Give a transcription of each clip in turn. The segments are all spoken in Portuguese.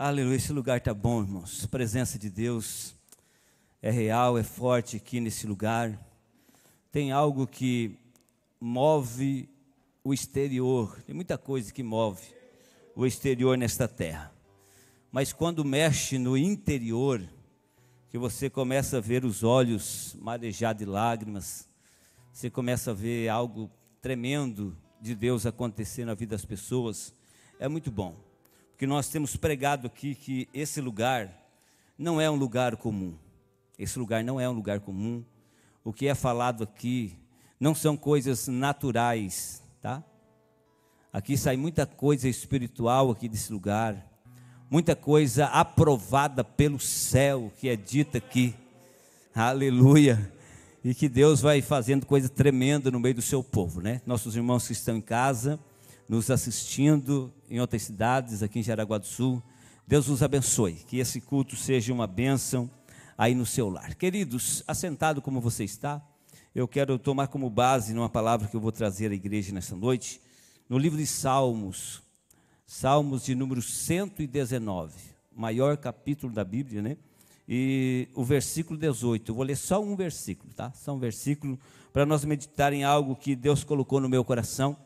Aleluia, esse lugar está bom, irmãos. A presença de Deus é real, é forte aqui nesse lugar. Tem algo que move o exterior, tem muita coisa que move o exterior nesta terra. Mas quando mexe no interior, que você começa a ver os olhos marejar de lágrimas, você começa a ver algo tremendo de Deus acontecer na vida das pessoas, é muito bom que nós temos pregado aqui que esse lugar não é um lugar comum. Esse lugar não é um lugar comum. O que é falado aqui não são coisas naturais, tá? Aqui sai muita coisa espiritual aqui desse lugar, muita coisa aprovada pelo céu que é dita aqui. Aleluia. E que Deus vai fazendo coisa tremenda no meio do seu povo, né? Nossos irmãos que estão em casa, nos assistindo, em outras cidades, aqui em Jaraguá do Sul. Deus os abençoe, que esse culto seja uma bênção aí no seu lar. Queridos, assentado como você está, eu quero tomar como base numa palavra que eu vou trazer à igreja nessa noite, no livro de Salmos, Salmos de número 119, maior capítulo da Bíblia, né? E o versículo 18, eu vou ler só um versículo, tá? Só um versículo para nós meditarem algo que Deus colocou no meu coração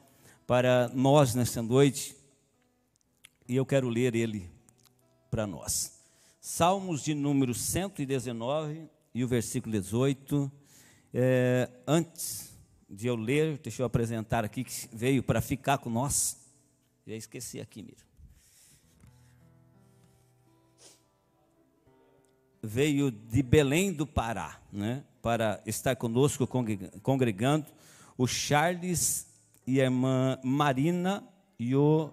para nós nessa noite e eu quero ler ele para nós. Salmos de número 119 e o versículo 18. É, antes de eu ler, deixa eu apresentar aqui que veio para ficar com nós. Já esqueci aqui, Mira. Veio de Belém do Pará, né? Para estar conosco congregando o Charles e a irmã Marina e o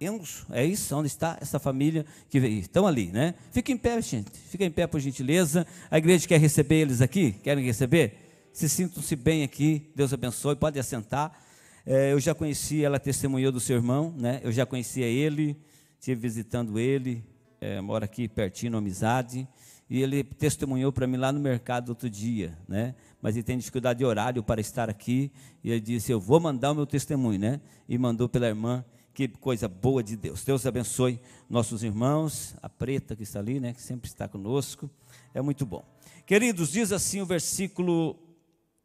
é, é isso? Onde está essa família que veio? Estão ali, né? Fica em pé, gente. Fica em pé, por gentileza. A igreja quer receber eles aqui? Querem receber? Se sintam-se bem aqui. Deus abençoe. Pode assentar. É, eu já conheci, ela testemunhou do seu irmão, né? Eu já conhecia ele, estive visitando ele. É, mora aqui pertinho, amizade. E ele testemunhou para mim lá no mercado outro dia, né? mas ele tem dificuldade de horário para estar aqui. E ele disse: Eu vou mandar o meu testemunho, né? E mandou pela irmã que coisa boa de Deus. Deus abençoe nossos irmãos, a preta que está ali, né, que sempre está conosco. É muito bom. Queridos, diz assim o versículo,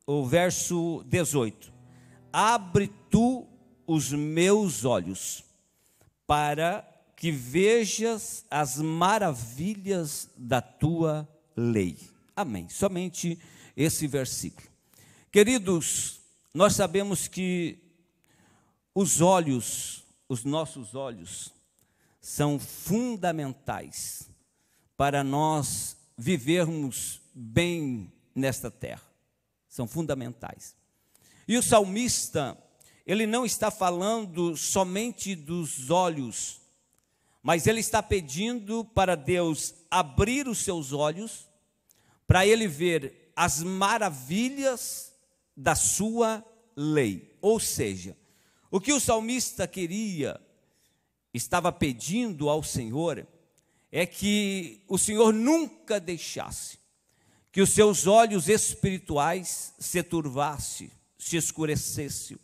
o verso 18: Abre tu os meus olhos, para que vejas as maravilhas da tua lei. Amém. Somente esse versículo. Queridos, nós sabemos que os olhos os nossos olhos são fundamentais para nós vivermos bem nesta terra. São fundamentais. E o salmista, ele não está falando somente dos olhos, mas ele está pedindo para Deus abrir os seus olhos para ele ver as maravilhas da sua lei. Ou seja, o que o salmista queria, estava pedindo ao Senhor, é que o Senhor nunca deixasse que os seus olhos espirituais se turvassem, se escurecessem.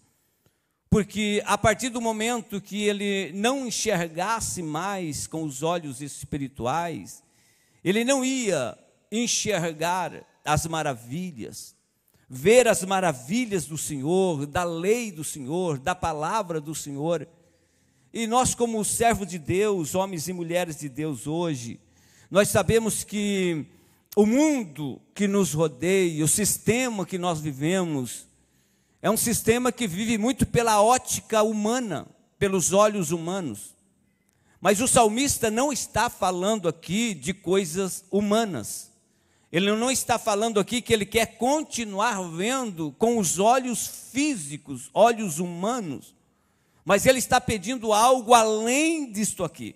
Porque a partir do momento que ele não enxergasse mais com os olhos espirituais, ele não ia enxergar as maravilhas, ver as maravilhas do Senhor, da lei do Senhor, da palavra do Senhor. E nós, como servos de Deus, homens e mulheres de Deus hoje, nós sabemos que o mundo que nos rodeia, o sistema que nós vivemos, é um sistema que vive muito pela ótica humana, pelos olhos humanos. Mas o salmista não está falando aqui de coisas humanas. Ele não está falando aqui que ele quer continuar vendo com os olhos físicos, olhos humanos, mas ele está pedindo algo além disto aqui.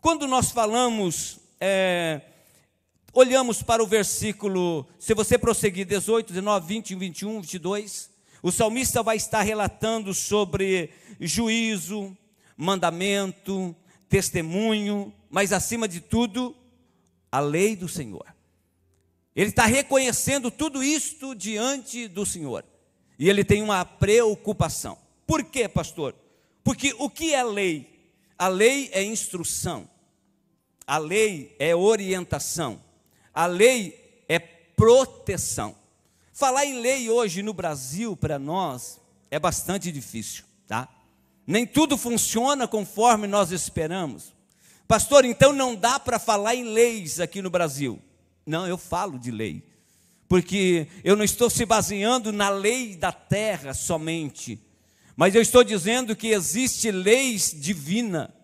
Quando nós falamos, é, olhamos para o versículo, se você prosseguir, 18, 19, 20, 21, 22, o salmista vai estar relatando sobre juízo, mandamento, testemunho, mas acima de tudo, a lei do Senhor. Ele está reconhecendo tudo isto diante do Senhor. E ele tem uma preocupação. Por quê, pastor? Porque o que é lei? A lei é instrução. A lei é orientação. A lei é proteção. Falar em lei hoje no Brasil para nós é bastante difícil, tá? Nem tudo funciona conforme nós esperamos. Pastor, então não dá para falar em leis aqui no Brasil. Não, eu falo de lei. Porque eu não estou se baseando na lei da terra somente, mas eu estou dizendo que existe leis divina,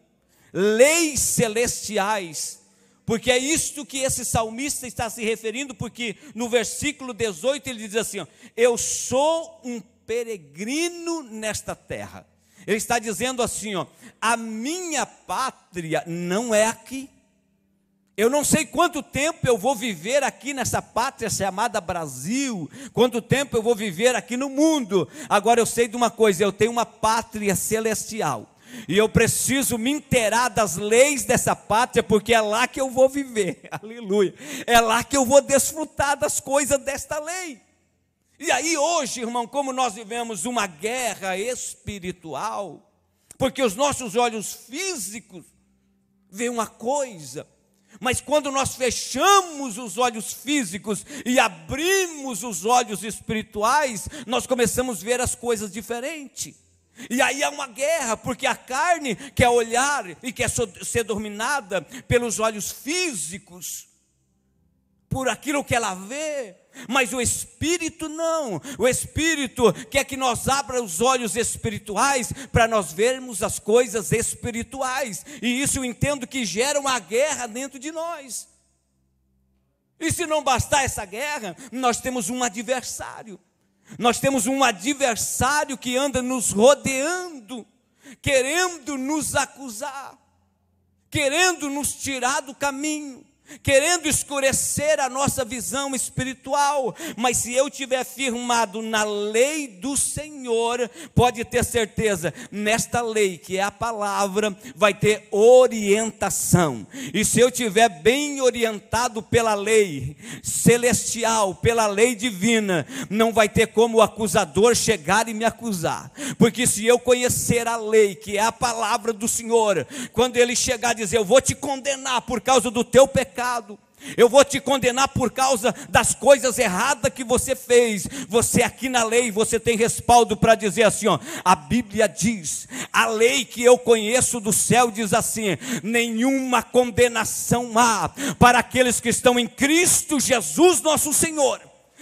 leis celestiais, porque é isto que esse salmista está se referindo, porque no versículo 18 ele diz assim: ó, Eu sou um peregrino nesta terra. Ele está dizendo assim: ó, a minha pátria não é aqui. Eu não sei quanto tempo eu vou viver aqui nessa pátria chamada Brasil, quanto tempo eu vou viver aqui no mundo. Agora eu sei de uma coisa: eu tenho uma pátria celestial. E eu preciso me inteirar das leis dessa pátria, porque é lá que eu vou viver. Aleluia. É lá que eu vou desfrutar das coisas desta lei. E aí, hoje, irmão, como nós vivemos uma guerra espiritual, porque os nossos olhos físicos veem uma coisa, mas quando nós fechamos os olhos físicos e abrimos os olhos espirituais, nós começamos a ver as coisas diferente. E aí é uma guerra, porque a carne quer olhar e quer ser dominada pelos olhos físicos por aquilo que ela vê. Mas o espírito não. O espírito quer que nós abra os olhos espirituais para nós vermos as coisas espirituais. E isso eu entendo que gera uma guerra dentro de nós. E se não bastar essa guerra, nós temos um adversário. Nós temos um adversário que anda nos rodeando, querendo nos acusar, querendo nos tirar do caminho querendo escurecer a nossa visão espiritual, mas se eu tiver firmado na lei do Senhor, pode ter certeza, nesta lei que é a palavra, vai ter orientação. E se eu tiver bem orientado pela lei celestial, pela lei divina, não vai ter como o acusador chegar e me acusar. Porque se eu conhecer a lei, que é a palavra do Senhor, quando ele chegar e dizer, eu vou te condenar por causa do teu pecado, pecado. Eu vou te condenar por causa das coisas erradas que você fez. Você aqui na lei, você tem respaldo para dizer assim, ó, a Bíblia diz, a lei que eu conheço do céu diz assim: nenhuma condenação há para aqueles que estão em Cristo Jesus, nosso Senhor.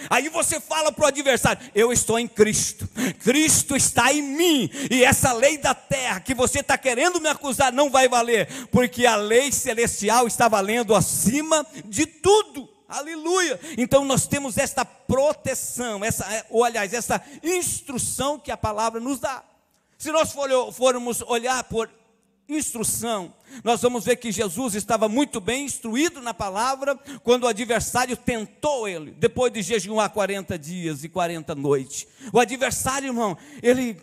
Aí você fala para o adversário: Eu estou em Cristo, Cristo está em mim, e essa lei da terra que você está querendo me acusar não vai valer, porque a lei celestial está valendo acima de tudo. Aleluia! Então nós temos esta proteção, essa, é, ou aliás, essa instrução que a palavra nos dá. Se nós for, formos olhar por instrução. Nós vamos ver que Jesus estava muito bem instruído na palavra quando o adversário tentou ele, depois de jejuar 40 dias e 40 noites. O adversário, irmão, ele,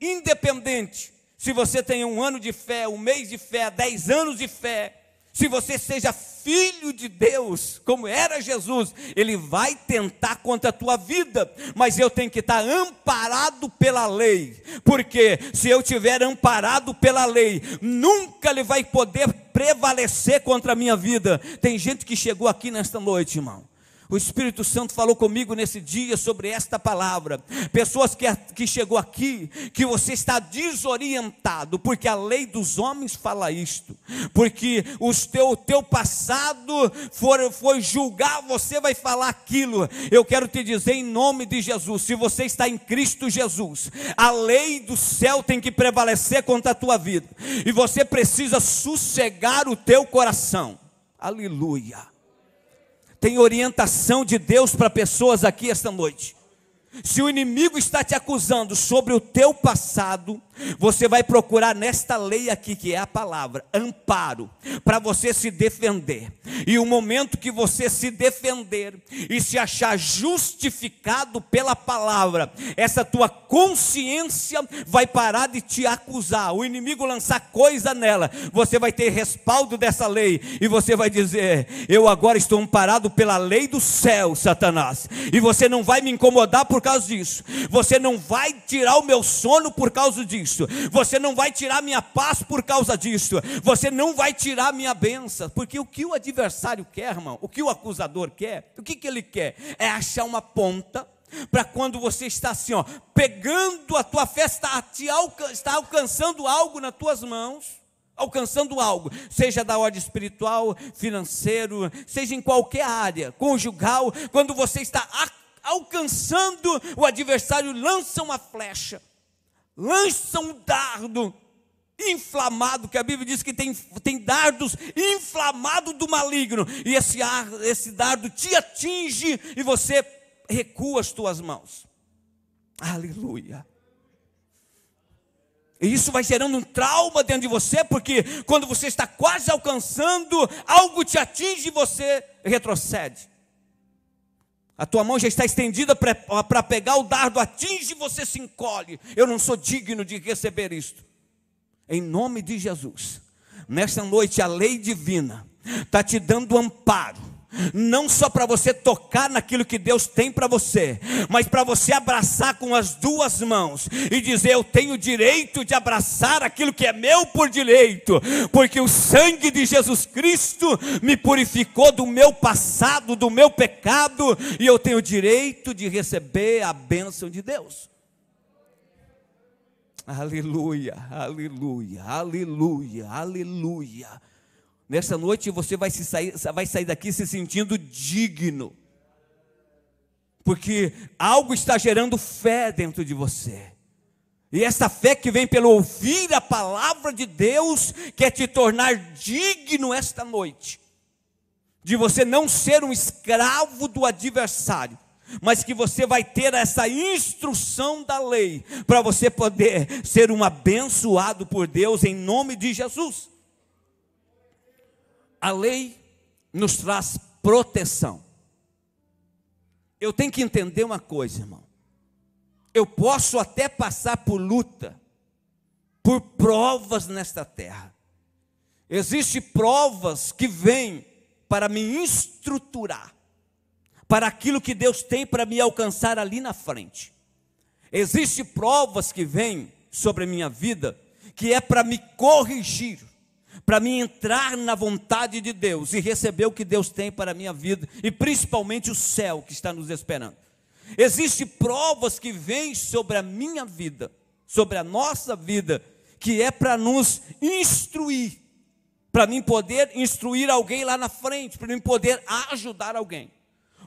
independente, se você tem um ano de fé, um mês de fé, dez anos de fé, se você seja filho de Deus, como era Jesus, ele vai tentar contra a tua vida, mas eu tenho que estar amparado pela lei, porque se eu tiver amparado pela lei, nunca ele vai poder prevalecer contra a minha vida. Tem gente que chegou aqui nesta noite, irmão, o Espírito Santo falou comigo nesse dia sobre esta palavra. Pessoas que, que chegou aqui, que você está desorientado, porque a lei dos homens fala isto, porque os teu, o teu passado for, foi julgar, você vai falar aquilo. Eu quero te dizer em nome de Jesus: se você está em Cristo Jesus, a lei do céu tem que prevalecer contra a tua vida, e você precisa sossegar o teu coração. Aleluia tem orientação de Deus para pessoas aqui esta noite. Se o inimigo está te acusando sobre o teu passado, você vai procurar nesta lei aqui, que é a palavra, amparo, para você se defender. E o momento que você se defender e se achar justificado pela palavra, essa tua consciência vai parar de te acusar, o inimigo lançar coisa nela, você vai ter respaldo dessa lei e você vai dizer: Eu agora estou amparado pela lei do céu, Satanás, e você não vai me incomodar porque causa disso. Você não vai tirar o meu sono por causa disso. Você não vai tirar minha paz por causa disso. Você não vai tirar minha benção. Porque o que o adversário quer, irmão, o que o acusador quer, o que, que ele quer? É achar uma ponta para quando você está assim, ó, pegando a tua fé, está, alca está alcançando algo nas tuas mãos alcançando algo, seja da ordem espiritual, financeiro, seja em qualquer área, conjugal, quando você está alcançando o adversário, lança uma flecha, lança um dardo inflamado, que a Bíblia diz que tem, tem dardos inflamados do maligno, e esse, ar, esse dardo te atinge e você recua as tuas mãos. Aleluia. E isso vai gerando um trauma dentro de você, porque quando você está quase alcançando, algo te atinge e você retrocede. A tua mão já está estendida para pegar o dardo, atinge e você se encolhe. Eu não sou digno de receber isto. Em nome de Jesus, nesta noite a lei divina está te dando amparo não só para você tocar naquilo que Deus tem para você, mas para você abraçar com as duas mãos e dizer: Eu tenho direito de abraçar aquilo que é meu por direito, porque o sangue de Jesus Cristo me purificou do meu passado, do meu pecado, e eu tenho direito de receber a bênção de Deus. Aleluia, aleluia, aleluia, aleluia. Nessa noite você vai, se sair, vai sair daqui se sentindo digno. Porque algo está gerando fé dentro de você. E essa fé que vem pelo ouvir a palavra de Deus quer te tornar digno esta noite. De você não ser um escravo do adversário, mas que você vai ter essa instrução da lei para você poder ser um abençoado por Deus em nome de Jesus a lei nos traz proteção. Eu tenho que entender uma coisa, irmão. Eu posso até passar por luta, por provas nesta terra. Existem provas que vêm para me estruturar, para aquilo que Deus tem para me alcançar ali na frente. Existem provas que vêm sobre a minha vida, que é para me corrigir, para mim entrar na vontade de Deus e receber o que Deus tem para a minha vida e principalmente o céu que está nos esperando. Existem provas que vêm sobre a minha vida, sobre a nossa vida, que é para nos instruir, para mim poder instruir alguém lá na frente, para mim poder ajudar alguém.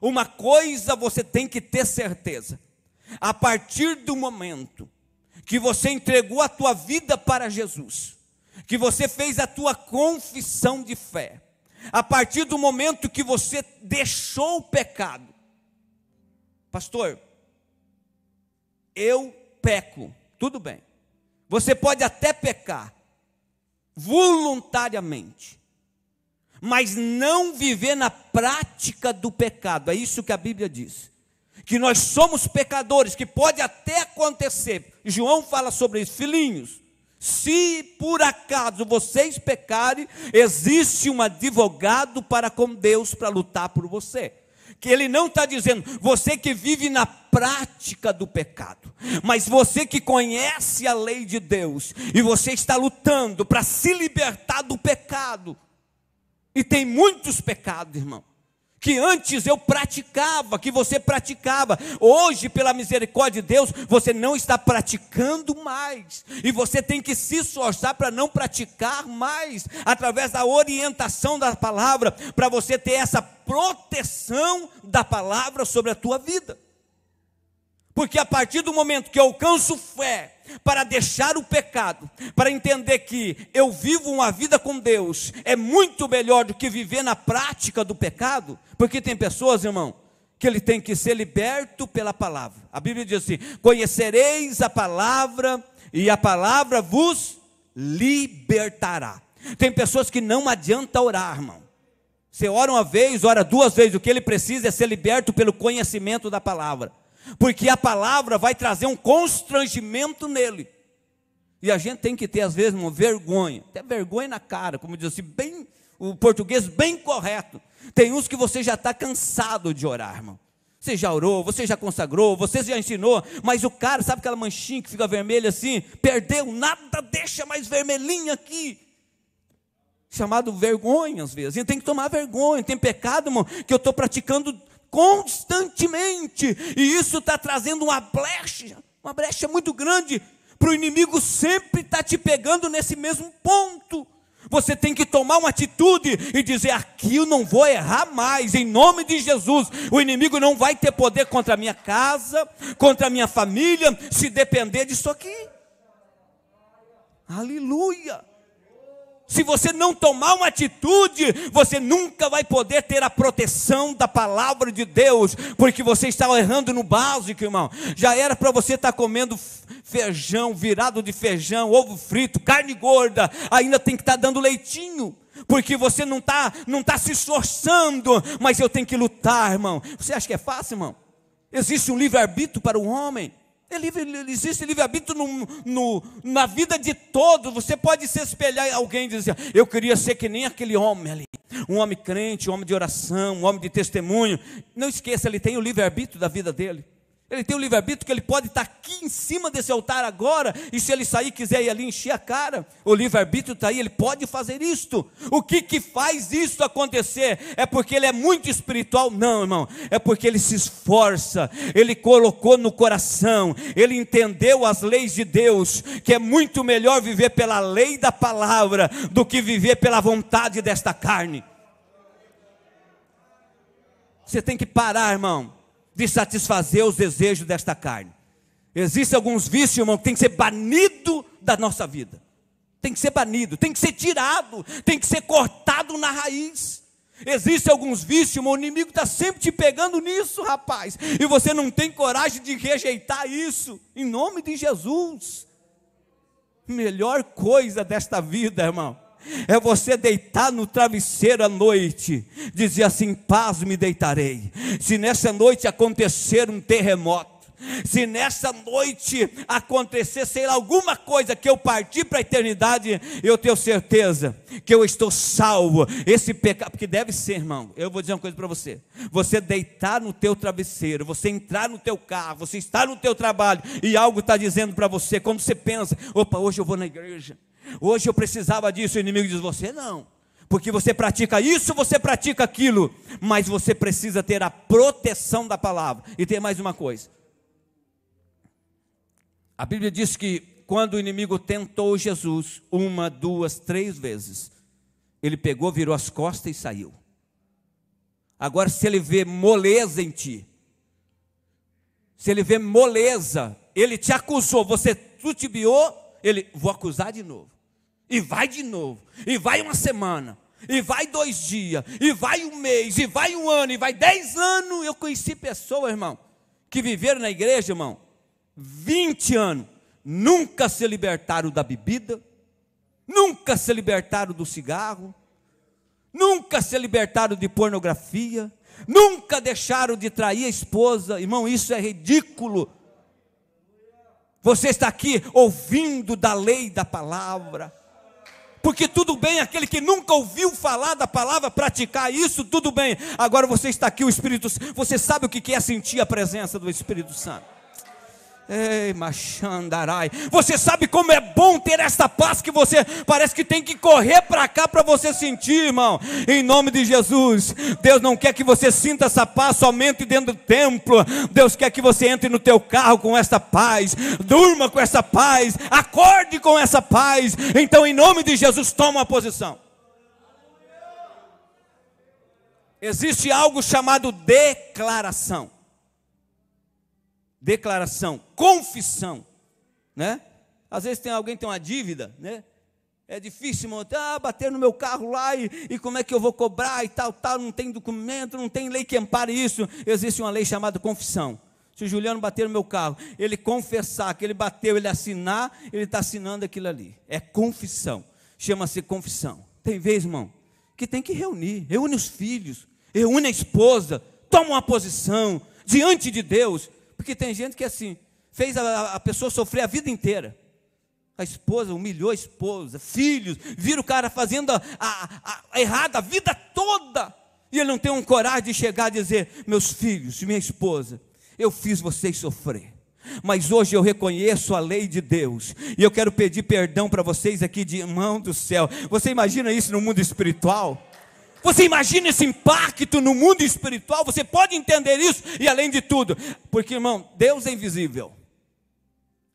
Uma coisa você tem que ter certeza: a partir do momento que você entregou a tua vida para Jesus, que você fez a tua confissão de fé, a partir do momento que você deixou o pecado, pastor, eu peco, tudo bem. Você pode até pecar voluntariamente, mas não viver na prática do pecado. É isso que a Bíblia diz. Que nós somos pecadores, que pode até acontecer. João fala sobre isso, filhinhos se por acaso vocês pecarem, existe um advogado para com Deus para lutar por você. Que ele não está dizendo, você que vive na prática do pecado, mas você que conhece a lei de Deus e você está lutando para se libertar do pecado, e tem muitos pecados, irmão que antes eu praticava, que você praticava. Hoje, pela misericórdia de Deus, você não está praticando mais. E você tem que se esforçar para não praticar mais, através da orientação da palavra, para você ter essa proteção da palavra sobre a tua vida. Porque a partir do momento que eu alcanço fé para deixar o pecado, para entender que eu vivo uma vida com Deus, é muito melhor do que viver na prática do pecado, porque tem pessoas, irmão, que ele tem que ser liberto pela palavra. A Bíblia diz assim: "Conhecereis a palavra e a palavra vos libertará". Tem pessoas que não adianta orar, irmão. Você ora uma vez, ora duas vezes, o que ele precisa é ser liberto pelo conhecimento da palavra porque a palavra vai trazer um constrangimento nele. E a gente tem que ter, às vezes, uma vergonha, até vergonha na cara, como diz assim, bem, o português bem correto. Tem uns que você já está cansado de orar, irmão. Você já orou, você já consagrou, você já ensinou, mas o cara, sabe aquela manchinha que fica vermelha assim? Perdeu, nada deixa mais vermelhinha aqui. Chamado vergonha, às vezes. A gente tem que tomar vergonha. Tem pecado, irmão, que eu estou praticando constantemente, e isso está trazendo uma brecha, uma brecha muito grande para o inimigo sempre estar tá te pegando nesse mesmo ponto. Você tem que tomar uma atitude e dizer: aqui eu não vou errar mais, em nome de Jesus. O inimigo não vai ter poder contra a minha casa, contra a minha família, se depender disso aqui. Aleluia! Se você não tomar uma atitude, você nunca vai poder ter a proteção da palavra de Deus, porque você está errando no básico, irmão. Já era para você estar tá comendo feijão, virado de feijão, ovo frito, carne gorda, ainda tem que estar tá dando leitinho porque você não está não tá se esforçando, mas eu tenho que lutar, irmão. Você acha que é fácil, irmão? Existe um livre-arbítrio para o homem. Ele é existe livre-arbítrio na vida de todos. Você pode se espelhar em alguém e dizer: assim, Eu queria ser que nem aquele homem ali. Um homem crente, um homem de oração, um homem de testemunho. Não esqueça, ele tem o livre-arbítrio da vida dele. Ele tem o livre-arbítrio que ele pode estar aqui em cima desse altar agora, e se ele sair quiser ir ali encher a cara, o livre-arbítrio está aí, ele pode fazer isto. O que, que faz isso acontecer? É porque ele é muito espiritual? Não, irmão, é porque ele se esforça, ele colocou no coração, ele entendeu as leis de Deus, que é muito melhor viver pela lei da palavra do que viver pela vontade desta carne. Você tem que parar, irmão de satisfazer os desejos desta carne. Existem alguns vícios, irmão, que tem que ser banido da nossa vida. Tem que ser banido, tem que ser tirado, tem que ser cortado na raiz. Existem alguns vícios, irmão, o inimigo está sempre te pegando nisso, rapaz. E você não tem coragem de rejeitar isso. Em nome de Jesus. Melhor coisa desta vida, irmão é você deitar no travesseiro à noite, dizer assim: paz me deitarei. Se nessa noite acontecer um terremoto, se nessa noite acontecer, sei lá, alguma coisa que eu parti para a eternidade, eu tenho certeza que eu estou salvo. Esse pecado, porque deve ser, irmão, eu vou dizer uma coisa para você: você deitar no teu travesseiro, você entrar no teu carro, você estar no teu trabalho, e algo está dizendo para você, quando você pensa, opa, hoje eu vou na igreja, Hoje eu precisava disso, o inimigo diz: Você não. Porque você pratica isso, você pratica aquilo, mas você precisa ter a proteção da palavra. E tem mais uma coisa. A Bíblia diz que quando o inimigo tentou Jesus uma, duas, três vezes, ele pegou, virou as costas e saiu. Agora, se ele vê moleza em ti, se ele vê moleza, ele te acusou, você tutibiou, ele, vou acusar de novo. E vai de novo. E vai uma semana. E vai dois dias. E vai um mês. E vai um ano. E vai dez anos. Eu conheci pessoas, irmão, que viveram na igreja, irmão, 20 anos. Nunca se libertaram da bebida. Nunca se libertaram do cigarro. Nunca se libertaram de pornografia. Nunca deixaram de trair a esposa. Irmão, isso é ridículo. Você está aqui ouvindo da lei da palavra porque tudo bem, aquele que nunca ouviu falar da palavra, praticar isso, tudo bem. Agora você está aqui, o Espírito, você sabe o que é sentir a presença do Espírito Santo. Ei, machandarai. Você sabe como é bom ter esta paz que você parece que tem que correr para cá para você sentir, irmão. Em nome de Jesus. Deus não quer que você sinta essa paz somente dentro do templo. Deus quer que você entre no teu carro com esta paz. Durma com essa paz. Acorde com essa paz. Então, em nome de Jesus, toma a posição. Existe algo chamado declaração declaração, confissão, né? Às vezes tem alguém tem uma dívida, né? É difícil montar, tá, ah, bater no meu carro lá e, e, como é que eu vou cobrar e tal, tal, não tem documento, não tem lei que ampare isso. Existe uma lei chamada confissão. Se o Juliano bater no meu carro, ele confessar que ele bateu, ele assinar, ele está assinando aquilo ali. É confissão. Chama-se confissão. Tem vez, irmão, que tem que reunir. Reúne os filhos, reúne a esposa, toma uma posição diante de Deus porque tem gente que assim, fez a, a pessoa sofrer a vida inteira. A esposa humilhou a esposa, filhos, vira o cara fazendo a, a, a errada a vida toda. E ele não tem um coragem de chegar e dizer: meus filhos, minha esposa, eu fiz vocês sofrer. Mas hoje eu reconheço a lei de Deus e eu quero pedir perdão para vocês aqui de mão do céu. Você imagina isso no mundo espiritual? Você imagina esse impacto no mundo espiritual? Você pode entender isso e além de tudo, porque irmão, Deus é invisível.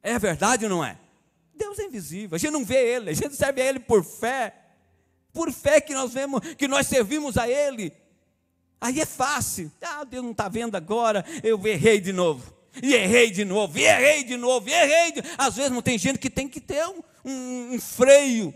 É verdade ou não é? Deus é invisível. A gente não vê ele, a gente serve a ele por fé. Por fé que nós vemos, que nós servimos a ele. Aí é fácil. Ah, Deus não está vendo agora, eu errei de novo. E errei de novo, e errei de novo, e errei. De... Às vezes não tem gente que tem que ter um, um, um freio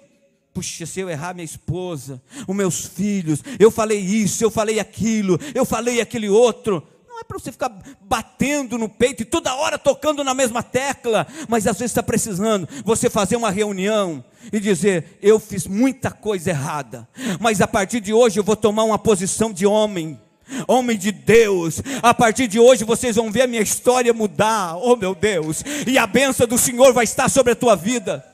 Puxa, se eu errar minha esposa, os meus filhos, eu falei isso, eu falei aquilo, eu falei aquele outro. Não é para você ficar batendo no peito e toda hora tocando na mesma tecla, mas às vezes está precisando você fazer uma reunião e dizer: Eu fiz muita coisa errada, mas a partir de hoje eu vou tomar uma posição de homem homem de Deus. A partir de hoje vocês vão ver a minha história mudar, oh meu Deus, e a benção do Senhor vai estar sobre a tua vida.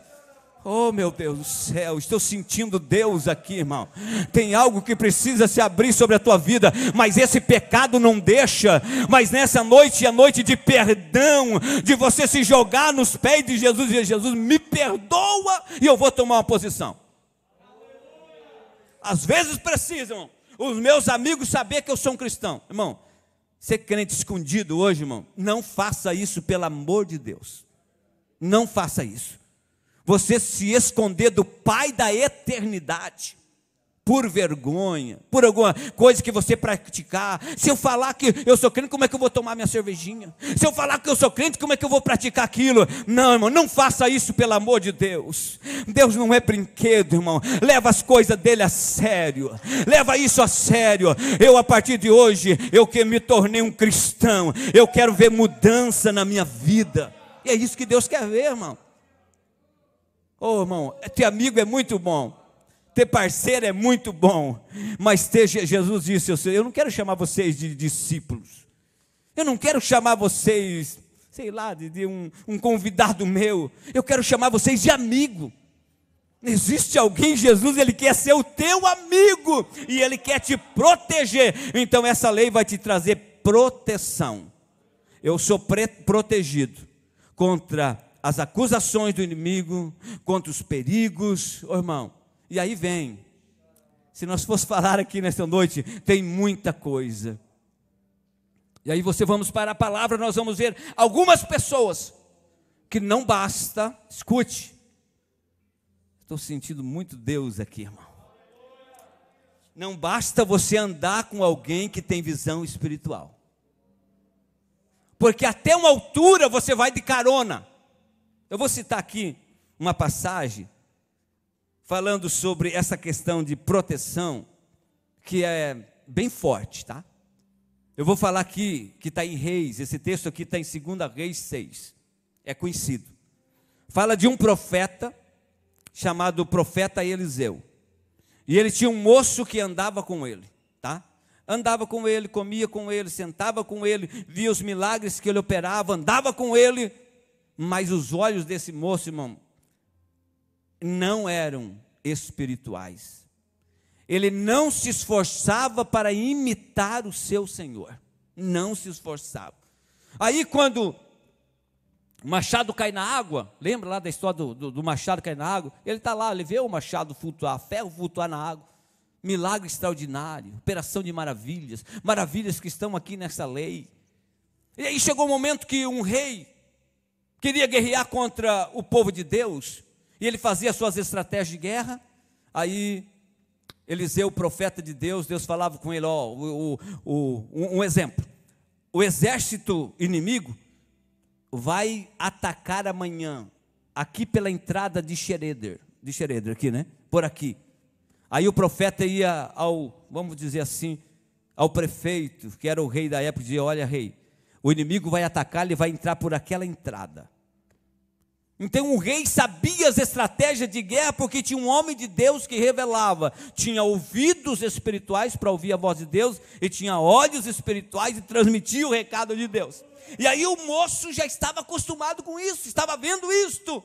Oh, meu Deus do céu, estou sentindo Deus aqui, irmão. Tem algo que precisa se abrir sobre a tua vida, mas esse pecado não deixa. Mas nessa noite é a noite de perdão, de você se jogar nos pés de Jesus e dizer: Jesus, me perdoa e eu vou tomar uma posição. Às vezes precisam os meus amigos saber que eu sou um cristão, irmão. Ser crente escondido hoje, irmão, não faça isso, pelo amor de Deus. Não faça isso você se esconder do Pai da eternidade por vergonha, por alguma coisa que você praticar. Se eu falar que eu sou crente, como é que eu vou tomar minha cervejinha? Se eu falar que eu sou crente, como é que eu vou praticar aquilo? Não, irmão, não faça isso pelo amor de Deus. Deus não é brinquedo, irmão. Leva as coisas dele a sério. Leva isso a sério. Eu a partir de hoje, eu que me tornei um cristão, eu quero ver mudança na minha vida. E é isso que Deus quer ver, irmão. Oh, irmão, ter amigo é muito bom. Ter parceiro é muito bom. Mas ter, Jesus disse, eu não quero chamar vocês de discípulos. Eu não quero chamar vocês, sei lá, de, de um, um convidado meu. Eu quero chamar vocês de amigo. Existe alguém, Jesus, ele quer ser o teu amigo e ele quer te proteger. Então essa lei vai te trazer proteção. Eu sou protegido contra as acusações do inimigo, contra os perigos, oh, irmão. E aí vem. Se nós fosse falar aqui nesta noite, tem muita coisa. E aí você vamos para a palavra, nós vamos ver algumas pessoas que não basta, escute. Estou sentindo muito Deus aqui, irmão. Não basta você andar com alguém que tem visão espiritual. Porque até uma altura você vai de carona. Eu vou citar aqui uma passagem falando sobre essa questão de proteção que é bem forte, tá? Eu vou falar aqui que está em Reis, esse texto aqui está em 2 Reis 6, é conhecido. Fala de um profeta chamado profeta Eliseu. E ele tinha um moço que andava com ele, tá? Andava com ele, comia com ele, sentava com ele, via os milagres que ele operava, andava com ele, mas os olhos desse moço, irmão, não eram espirituais. Ele não se esforçava para imitar o seu Senhor. Não se esforçava. Aí, quando machado cai na água, lembra lá da história do, do, do machado cair na água? Ele está lá, ele vê o machado flutuar, ferro flutuar na água. Milagre extraordinário, operação de maravilhas, maravilhas que estão aqui nessa lei. E aí chegou o um momento que um rei queria guerrear contra o povo de Deus, e ele fazia suas estratégias de guerra. Aí Eliseu, o profeta de Deus, Deus falava com ele: ó, o, o, o, um exemplo. O exército inimigo vai atacar amanhã, aqui pela entrada de Xereder, de Xereder aqui, né? Por aqui. Aí o profeta ia ao, vamos dizer assim, ao prefeito, que era o rei da época, e dizia: Olha, rei, o inimigo vai atacar, ele vai entrar por aquela entrada. Então o rei sabia as estratégias de guerra porque tinha um homem de Deus que revelava, tinha ouvidos espirituais para ouvir a voz de Deus e tinha olhos espirituais e transmitia o recado de Deus. E aí o moço já estava acostumado com isso, estava vendo isto.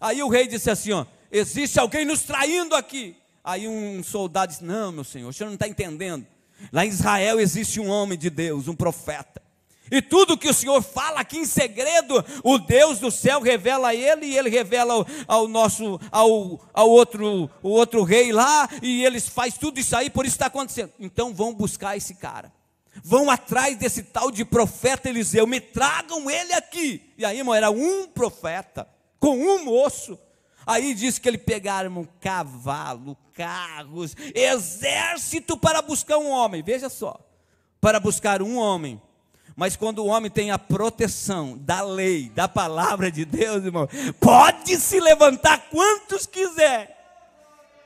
Aí o rei disse assim: ó, existe alguém nos traindo aqui. Aí um soldado disse: Não, meu senhor, o senhor não está entendendo. Lá em Israel existe um homem de Deus, um profeta. E tudo que o Senhor fala aqui em segredo, o Deus do céu revela a ele, e ele revela ao, ao nosso, ao, ao outro, o outro rei lá, e eles faz tudo isso aí, por isso está acontecendo. Então vão buscar esse cara, vão atrás desse tal de profeta Eliseu, me tragam ele aqui. E aí, irmão, era um profeta, com um moço. Aí diz que ele pegaram um cavalo, carros, exército para buscar um homem. Veja só, para buscar um homem mas quando o homem tem a proteção da lei, da palavra de Deus, irmão, pode se levantar quantos quiser.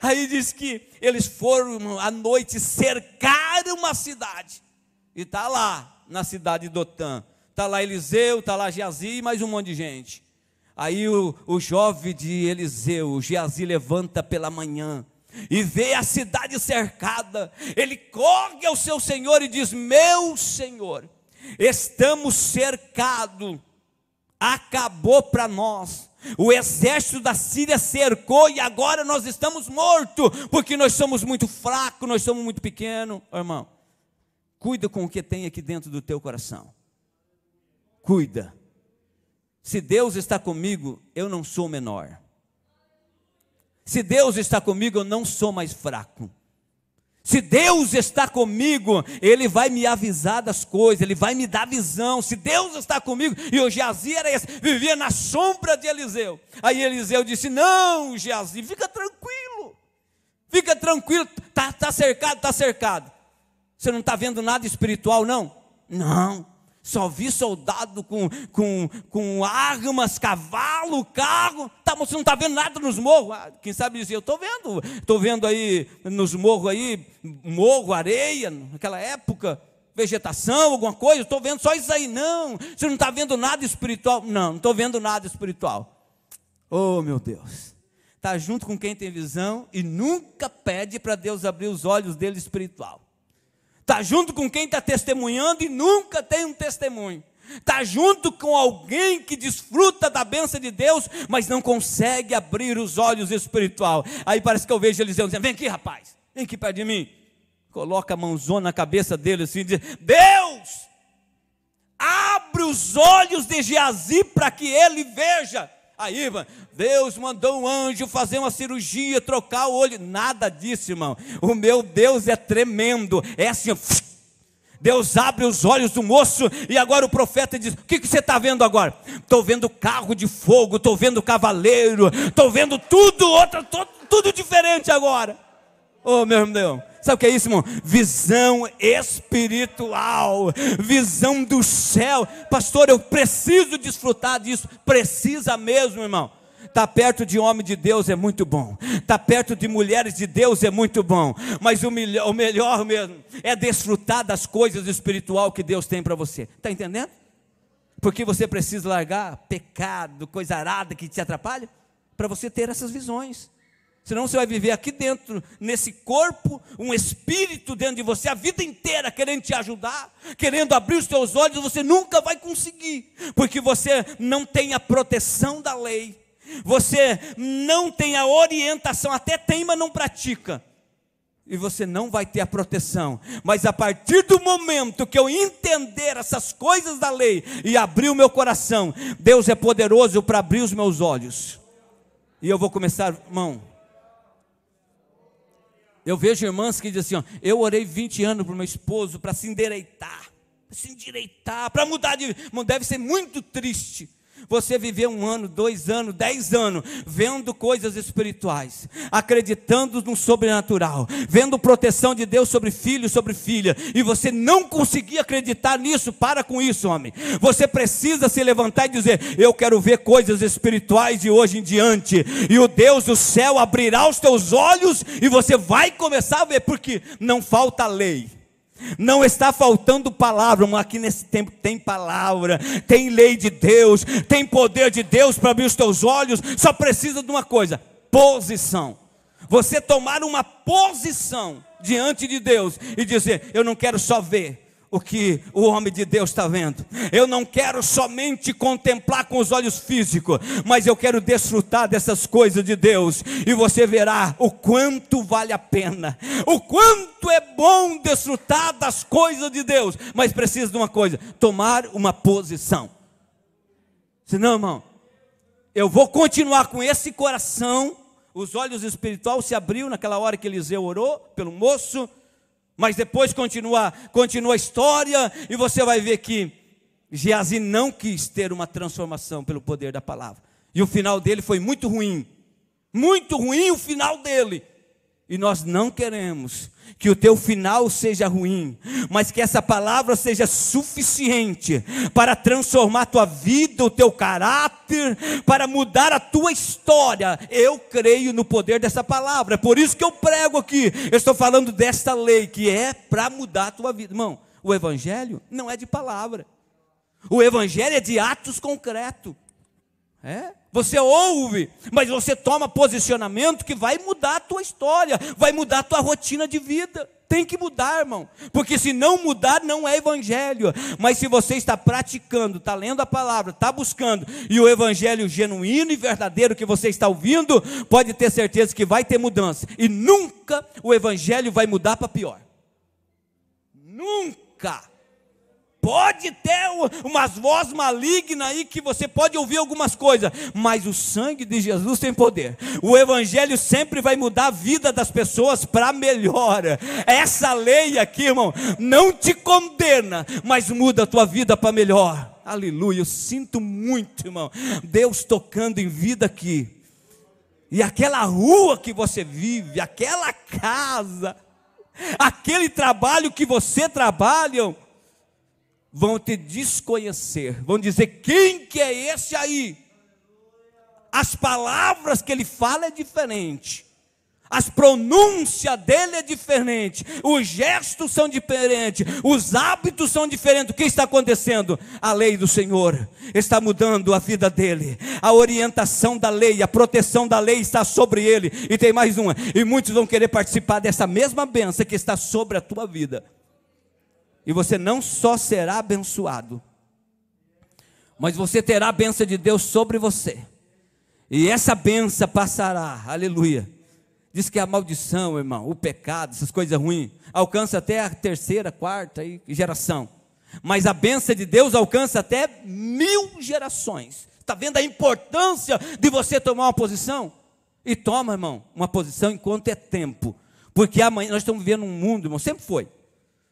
Aí diz que eles foram à noite, cercar uma cidade. E está lá, na cidade de Dotã. Está lá Eliseu, está lá Geazi e mais um monte de gente. Aí o, o jovem de Eliseu, Geazi, levanta pela manhã e vê a cidade cercada. Ele corre ao seu senhor e diz: Meu senhor estamos cercados, acabou para nós. O exército da Síria cercou e agora nós estamos mortos, porque nós somos muito fracos, nós somos muito pequenos, irmão. Cuida com o que tem aqui dentro do teu coração. Cuida. Se Deus está comigo, eu não sou menor. Se Deus está comigo, eu não sou mais fraco. Se Deus está comigo, Ele vai me avisar das coisas, Ele vai me dar visão. Se Deus está comigo, e o Geazi era esse, vivia na sombra de Eliseu. Aí Eliseu disse: Não, Geazi, fica tranquilo, fica tranquilo, está tá cercado, está cercado. Você não está vendo nada espiritual, não? Não. Só vi soldado com, com, com armas, cavalo, carro. Tá, você não está vendo nada nos morros? Ah, quem sabe dizer, eu estou vendo, estou vendo aí nos morros aí, morro, areia, naquela época, vegetação, alguma coisa, estou vendo só isso aí. Não, você não está vendo nada espiritual. Não, não estou vendo nada espiritual. Oh meu Deus está junto com quem tem visão e nunca pede para Deus abrir os olhos dele espiritual. Está junto com quem está testemunhando e nunca tem um testemunho. Está junto com alguém que desfruta da bênção de Deus, mas não consegue abrir os olhos espiritual. Aí parece que eu vejo Eliseu dizendo: assim, Vem aqui, rapaz, vem aqui perto de mim. Coloca a mãozona na cabeça dele assim e diz: Deus, abre os olhos de Geazi para que ele veja. Aí, irmão, Deus mandou um anjo fazer uma cirurgia, trocar o olho. Nada disso, irmão. O meu Deus é tremendo. É assim. Deus abre os olhos do moço e agora o profeta diz: O que, que você está vendo agora? Estou vendo carro de fogo, estou vendo cavaleiro, estou vendo tudo, outra, tudo diferente agora. Oh, meu Deus. Sabe o que é isso, irmão? Visão espiritual, visão do céu. Pastor, eu preciso desfrutar disso. Precisa mesmo, irmão. Estar tá perto de homem de Deus é muito bom. Estar tá perto de mulheres de Deus é muito bom. Mas o melhor, o melhor mesmo é desfrutar das coisas espiritual que Deus tem para você. Está entendendo? Porque você precisa largar pecado, coisa arada que te atrapalha, para você ter essas visões. Senão você vai viver aqui dentro, nesse corpo, um espírito dentro de você a vida inteira querendo te ajudar, querendo abrir os teus olhos, você nunca vai conseguir, porque você não tem a proteção da lei, você não tem a orientação, até tem, mas não pratica. E você não vai ter a proteção, mas a partir do momento que eu entender essas coisas da lei e abrir o meu coração, Deus é poderoso para abrir os meus olhos. E eu vou começar, irmão. Eu vejo irmãs que dizem assim: ó, eu orei 20 anos para o meu esposo para se endireitar, para se endireitar, para mudar de. Deve ser muito triste você viver um ano, dois anos, dez anos, vendo coisas espirituais, acreditando no sobrenatural, vendo proteção de Deus sobre filho, sobre filha, e você não conseguir acreditar nisso, para com isso, homem. Você precisa se levantar e dizer: Eu quero ver coisas espirituais de hoje em diante, e o Deus do céu abrirá os teus olhos, e você vai começar a ver, porque não falta lei. Não está faltando palavra, mas aqui nesse tempo tem palavra, tem lei de Deus, tem poder de Deus para abrir os teus olhos. Só precisa de uma coisa: posição. Você tomar uma posição diante de Deus e dizer: Eu não quero só ver, o que o homem de Deus está vendo. Eu não quero somente contemplar com os olhos físicos, mas eu quero desfrutar dessas coisas de Deus. E você verá o quanto vale a pena, o quanto é bom desfrutar das coisas de Deus. Mas precisa de uma coisa: tomar uma posição. Senão, irmão, eu vou continuar com esse coração. Os olhos espirituais se abriu naquela hora que Eliseu orou pelo moço mas depois continua, continua a história e você vai ver que Geazi não quis ter uma transformação pelo poder da palavra. E o final dele foi muito ruim. Muito ruim o final dele. E nós não queremos que o teu final seja ruim, mas que essa palavra seja suficiente para transformar tua vida, o teu caráter, para mudar a tua história. Eu creio no poder dessa palavra, é por isso que eu prego aqui. Eu estou falando desta lei que é para mudar a tua vida. Irmão, o evangelho não é de palavra. O evangelho é de atos concretos. É? você ouve, mas você toma posicionamento que vai mudar a tua história, vai mudar a tua rotina de vida. Tem que mudar, irmão, porque se não mudar, não é evangelho. Mas se você está praticando, está lendo a palavra, está buscando, e o evangelho genuíno e verdadeiro que você está ouvindo, pode ter certeza que vai ter mudança. E nunca o evangelho vai mudar para pior. Nunca. Pode ter umas vozes malignas aí que você pode ouvir algumas coisas, mas o sangue de Jesus tem poder. O Evangelho sempre vai mudar a vida das pessoas para melhor. Essa lei aqui, irmão, não te condena, mas muda a tua vida para melhor. Aleluia, eu sinto muito, irmão. Deus tocando em vida aqui. E aquela rua que você vive, aquela casa, aquele trabalho que você trabalha vão te desconhecer, vão dizer: quem que é esse aí? As palavras que ele fala é diferente. As pronúncias dele é diferente, os gestos são diferentes, os hábitos são diferentes. O que está acontecendo? A lei do Senhor está mudando a vida dele. A orientação da lei, a proteção da lei está sobre ele. E tem mais uma. E muitos vão querer participar dessa mesma benção que está sobre a tua vida. E você não só será abençoado, mas você terá a benção de Deus sobre você. E essa benção passará, aleluia. Diz que a maldição, irmão, o pecado, essas coisas ruins, alcança até a terceira, quarta geração. Mas a benção de Deus alcança até mil gerações. Está vendo a importância de você tomar uma posição? E toma, irmão, uma posição enquanto é tempo. Porque amanhã nós estamos vivendo um mundo, irmão, sempre foi.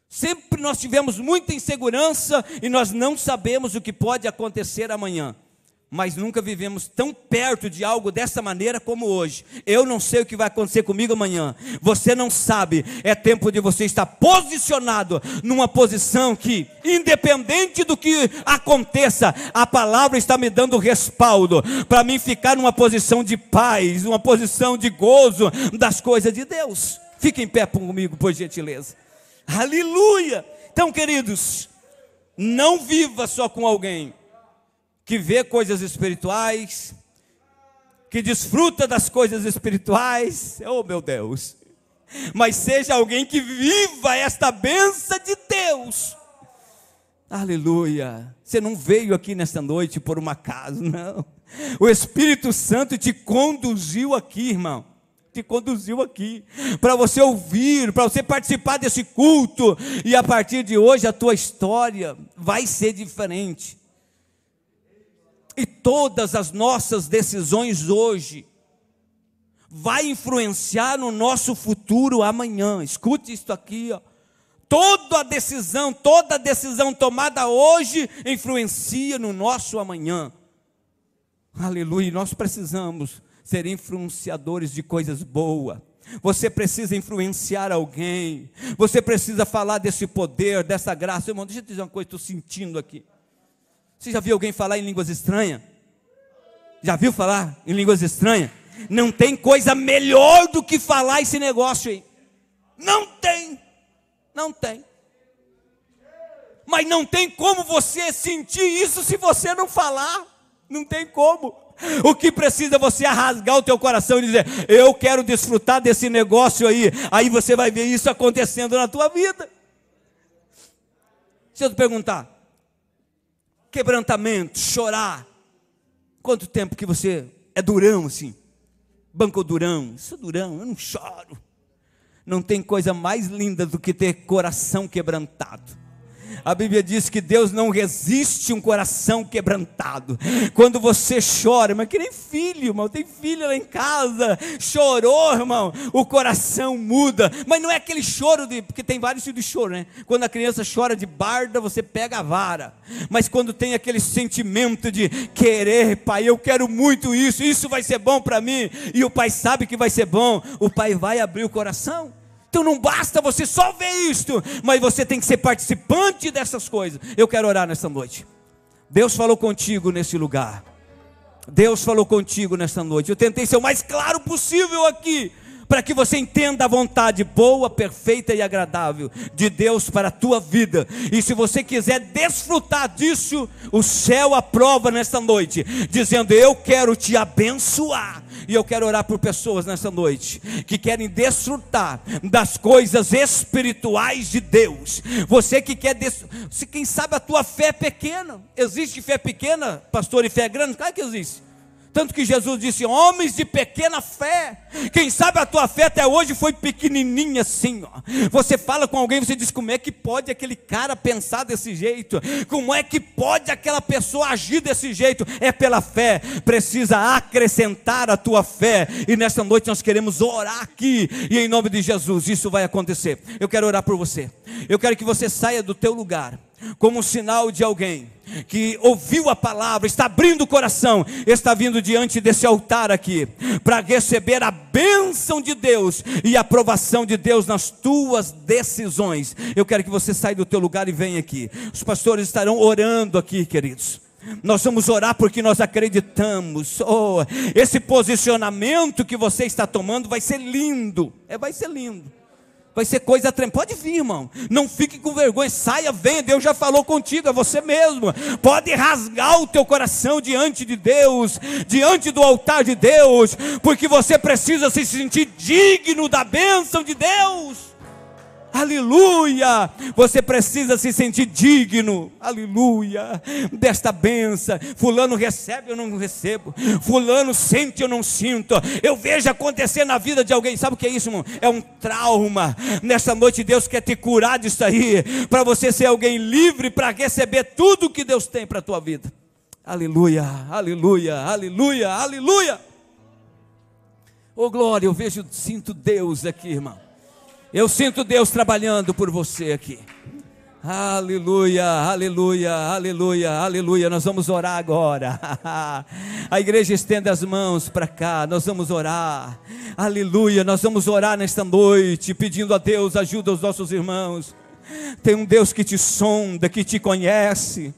Sempre nós tivemos muita insegurança e nós não sabemos o que pode acontecer amanhã. Mas nunca vivemos tão perto de algo dessa maneira como hoje. Eu não sei o que vai acontecer comigo amanhã. Você não sabe. É tempo de você estar posicionado numa posição que, independente do que aconteça, a palavra está me dando respaldo para mim ficar numa posição de paz, uma posição de gozo das coisas de Deus. Fique em pé comigo, por gentileza. Aleluia! Então, queridos, não viva só com alguém que vê coisas espirituais, que desfruta das coisas espirituais, oh meu Deus, mas seja alguém que viva esta benção de Deus. Aleluia! Você não veio aqui nesta noite por um acaso, não. O Espírito Santo te conduziu aqui, irmão te conduziu aqui, para você ouvir, para você participar desse culto, e a partir de hoje a tua história vai ser diferente. E todas as nossas decisões hoje vai influenciar no nosso futuro amanhã. Escute isso aqui, ó. Toda a decisão, toda a decisão tomada hoje influencia no nosso amanhã. Aleluia, nós precisamos ser influenciadores de coisas boas. Você precisa influenciar alguém. Você precisa falar desse poder, dessa graça. Irmão, deixa eu te dizer uma coisa, estou sentindo aqui. Você já viu alguém falar em línguas estranhas? Já viu falar em línguas estranhas? Não tem coisa melhor do que falar esse negócio aí. Não tem. Não tem. Mas não tem como você sentir isso se você não falar. Não tem como. O que precisa você é rasgar o teu coração e dizer: "Eu quero desfrutar desse negócio aí". Aí você vai ver isso acontecendo na tua vida. Se eu te perguntar, quebrantamento, chorar, quanto tempo que você é durão assim? Banco durão, isso é durão, eu não choro. Não tem coisa mais linda do que ter coração quebrantado. A Bíblia diz que Deus não resiste um coração quebrantado. Quando você chora, mas que nem filho, irmão, tem filho lá em casa, chorou, irmão, o coração muda. Mas não é aquele choro de, porque tem vários tipos de choro, né? Quando a criança chora de barda, você pega a vara. Mas quando tem aquele sentimento de querer, pai, eu quero muito isso, isso vai ser bom para mim, e o pai sabe que vai ser bom, o pai vai abrir o coração. Então não basta você só ver isto, mas você tem que ser participante dessas coisas. Eu quero orar nessa noite. Deus falou contigo nesse lugar. Deus falou contigo nessa noite. Eu tentei ser o mais claro possível aqui para que você entenda a vontade boa, perfeita e agradável de Deus para a tua vida. E se você quiser desfrutar disso, o céu aprova nesta noite, dizendo: Eu quero te abençoar. E eu quero orar por pessoas nessa noite que querem desfrutar das coisas espirituais de Deus. Você que quer, se quem sabe a tua fé é pequena. Existe fé pequena, pastor, e fé grande? Claro que existe. Tanto que Jesus disse: Homens de pequena fé, quem sabe a tua fé até hoje foi pequenininha assim. Ó. Você fala com alguém, você diz: Como é que pode aquele cara pensar desse jeito? Como é que pode aquela pessoa agir desse jeito? É pela fé, precisa acrescentar a tua fé. E nesta noite nós queremos orar aqui, e em nome de Jesus, isso vai acontecer. Eu quero orar por você. Eu quero que você saia do teu lugar como sinal de alguém que ouviu a palavra, está abrindo o coração, está vindo diante desse altar aqui, para receber a bênção de Deus e a aprovação de Deus nas tuas decisões. Eu quero que você saia do teu lugar e venha aqui. Os pastores estarão orando aqui, queridos. Nós vamos orar porque nós acreditamos. Oh, esse posicionamento que você está tomando vai ser lindo. É, vai ser lindo vai ser coisa trem. Pode vir, irmão. Não fique com vergonha. Saia, venha. Deus já falou contigo, é você mesmo. Pode rasgar o teu coração diante de Deus, diante do altar de Deus, porque você precisa se sentir digno da bênção de Deus aleluia. Você precisa se sentir digno, aleluia, desta benção. Fulano recebe, eu não recebo. Fulano sente, eu não sinto. Eu vejo acontecer na vida de alguém. Sabe o que é isso, irmão? É um trauma. Nesta noite, Deus quer te curar disso aí, para você ser alguém livre para receber tudo que Deus tem para a tua vida. Aleluia, aleluia, aleluia, aleluia. Ô oh, glória, eu vejo, sinto Deus aqui, irmão. Eu sinto Deus trabalhando por você aqui. Aleluia, aleluia, aleluia, aleluia. Nós vamos orar agora. A igreja estende as mãos para cá. Nós vamos orar. Aleluia. Nós vamos orar nesta noite, pedindo a Deus ajuda aos nossos irmãos. Tem um Deus que te sonda, que te conhece.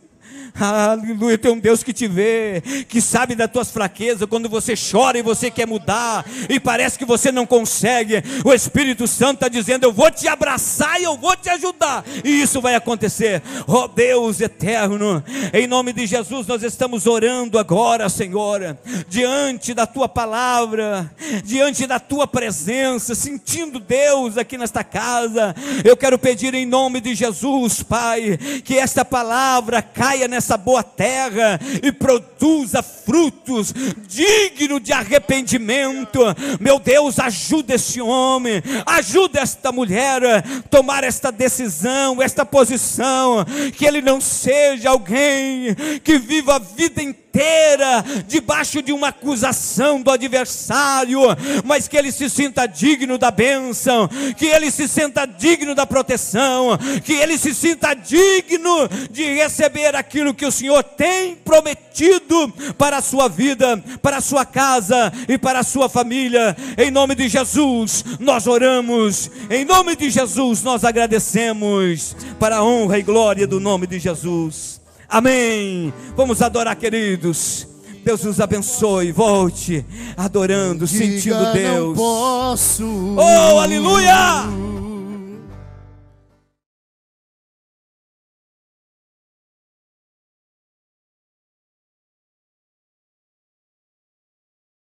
Aleluia, tem um Deus que te vê, que sabe das tuas fraquezas, quando você chora e você quer mudar, e parece que você não consegue, o Espírito Santo está dizendo: Eu vou te abraçar e eu vou te ajudar, e isso vai acontecer, oh Deus eterno, em nome de Jesus, nós estamos orando agora, Senhor, diante da tua palavra, diante da tua presença, sentindo Deus aqui nesta casa, eu quero pedir em nome de Jesus, Pai, que esta palavra caia nessa essa boa terra e produza frutos digno de arrependimento. Meu Deus, ajuda este homem, ajuda esta mulher a tomar esta decisão, esta posição, que ele não seja alguém que viva a vida inteira inteira, debaixo de uma acusação do adversário, mas que ele se sinta digno da bênção, que ele se sinta digno da proteção, que ele se sinta digno de receber aquilo que o Senhor tem prometido para a sua vida, para a sua casa e para a sua família. Em nome de Jesus, nós oramos. Em nome de Jesus, nós agradecemos para a honra e glória do nome de Jesus. Amém. Vamos adorar, queridos. Deus nos abençoe. Volte adorando, Diga, sentindo Deus. Não posso. Oh, aleluia!